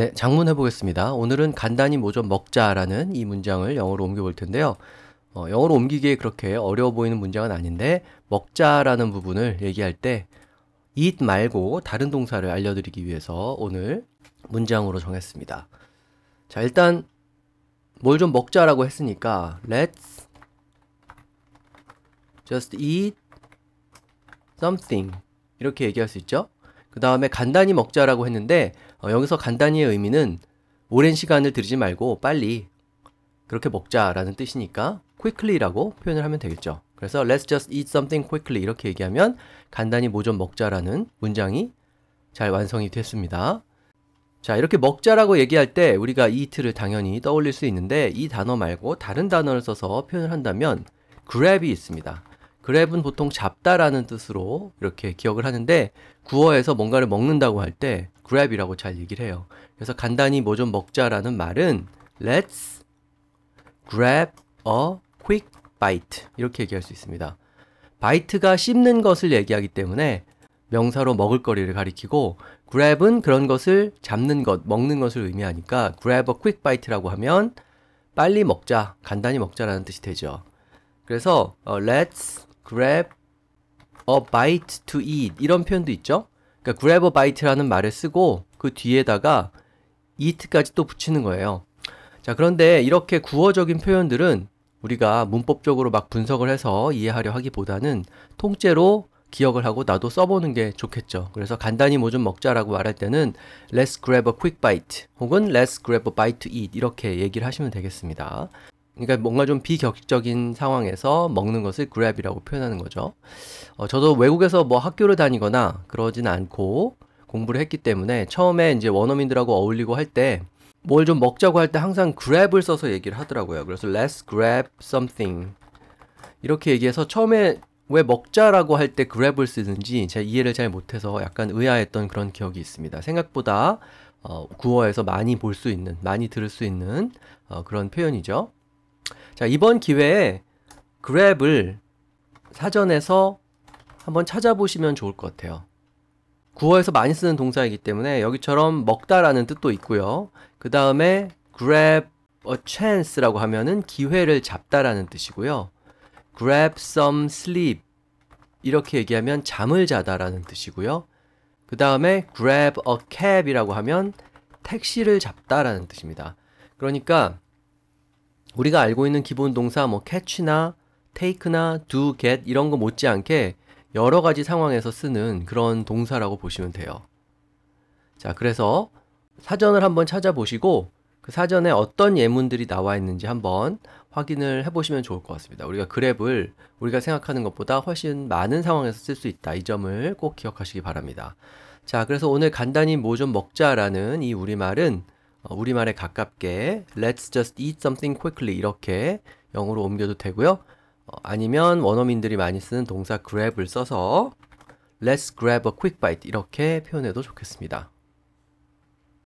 네, 장문해 보겠습니다. 오늘은 간단히 뭐 좀 먹자라는 이 문장을 영어로 옮겨 볼 텐데요. 어, 영어로 옮기기에 그렇게 어려워 보이는 문장은 아닌데 먹자라는 부분을 얘기할 때 eat 말고 다른 동사를 알려드리기 위해서 오늘 문장으로 정했습니다. 자, 일단 뭘 좀 먹자라고 했으니까 let's just eat something 이렇게 얘기할 수 있죠? 그 다음에 간단히 먹자라고 했는데 어, 여기서 간단히의 의미는 오랜 시간을 들이지 말고 빨리 그렇게 먹자라는 뜻이니까 quickly라고 표현을 하면 되겠죠. 그래서 let's just eat something quickly 이렇게 얘기하면 간단히 뭐 좀 먹자라는 문장이 잘 완성이 됐습니다. 자, 이렇게 먹자라고 얘기할 때 우리가 eat를 당연히 떠올릴 수 있는데 이 단어 말고 다른 단어를 써서 표현을 한다면 grab이 있습니다. 그랩은 보통 잡다라는 뜻으로 이렇게 기억을 하는데 구어에서 뭔가를 먹는다고 할때 grab이라고 잘 얘기를 해요. 그래서 간단히 뭐 좀 먹자라는 말은 let's grab a quick bite 이렇게 얘기할 수 있습니다. 바이트가 씹는 것을 얘기하기 때문에 명사로 먹을거리를 가리키고 grab은 그런 것을 잡는 것, 먹는 것을 의미하니까 grab a quick bite라고 하면 빨리 먹자, 간단히 먹자라는 뜻이 되죠. 그래서 어, let's grab a bite to eat 이런 표현도 있죠. 그러니까 grab a bite라는 말을 쓰고 그 뒤에다가 eat까지 또 붙이는 거예요. 자, 그런데 이렇게 구어적인 표현들은 우리가 문법적으로 막 분석을 해서 이해하려 하기보다는 통째로 기억을 하고 나도 써보는 게 좋겠죠. 그래서 간단히 뭐 좀 먹자라고 말할 때는 let's grab a quick bite 혹은 let's grab a bite to eat 이렇게 얘기를 하시면 되겠습니다. 그러니까 뭔가 좀비격적인 상황에서 먹는 것을 그랩이라고 표현하는 거죠. 어, 저도 외국에서 뭐 학교를 다니거나 그러진 않고 공부를 했기 때문에 처음에 이제 원어민들하고 어울리고 할 때 뭘 좀 먹자고 할 때 항상 grab을 써서 얘기를 하더라고요. 그래서 let's grab something 이렇게 얘기해서 처음에 왜 먹자라고 할 때 grab을 쓰는지 제가 이해를 잘 못해서 약간 의아했던 그런 기억이 있습니다. 생각보다 어, 구어에서 많이 볼 수 있는, 많이 들을 수 있는 어, 그런 표현이죠. 자, 이번 기회에 그랩을 사전에서 한번 찾아보시면 좋을 것 같아요. 구어에서 많이 쓰는 동사이기 때문에 여기처럼 먹다라는 뜻도 있고요. 그 다음에 grab a chance라고 하면은 기회를 잡다라는 뜻이고요. grab some sleep 이렇게 얘기하면 잠을 자다라는 뜻이고요. 그 다음에 grab a cab이라고 하면 택시를 잡다라는 뜻입니다. 그러니까 우리가 알고 있는 기본 동사 뭐 catch나 take나 do, get 이런 거 못지않게 여러 가지 상황에서 쓰는 그런 동사라고 보시면 돼요. 자, 그래서 사전을 한번 찾아보시고 그 사전에 어떤 예문들이 나와 있는지 한번 확인을 해보시면 좋을 것 같습니다. 우리가 그랩을 우리가 생각하는 것보다 훨씬 많은 상황에서 쓸 수 있다. 이 점을 꼭 기억하시기 바랍니다. 자, 그래서 오늘 간단히 뭐 좀 먹자라는 이 우리말은 우리말에 가깝게 Let's just eat something quickly 이렇게 영어로 옮겨도 되고요. 아니면 원어민들이 많이 쓰는 동사 grab을 써서 Let's grab a quick bite 이렇게 표현해도 좋겠습니다.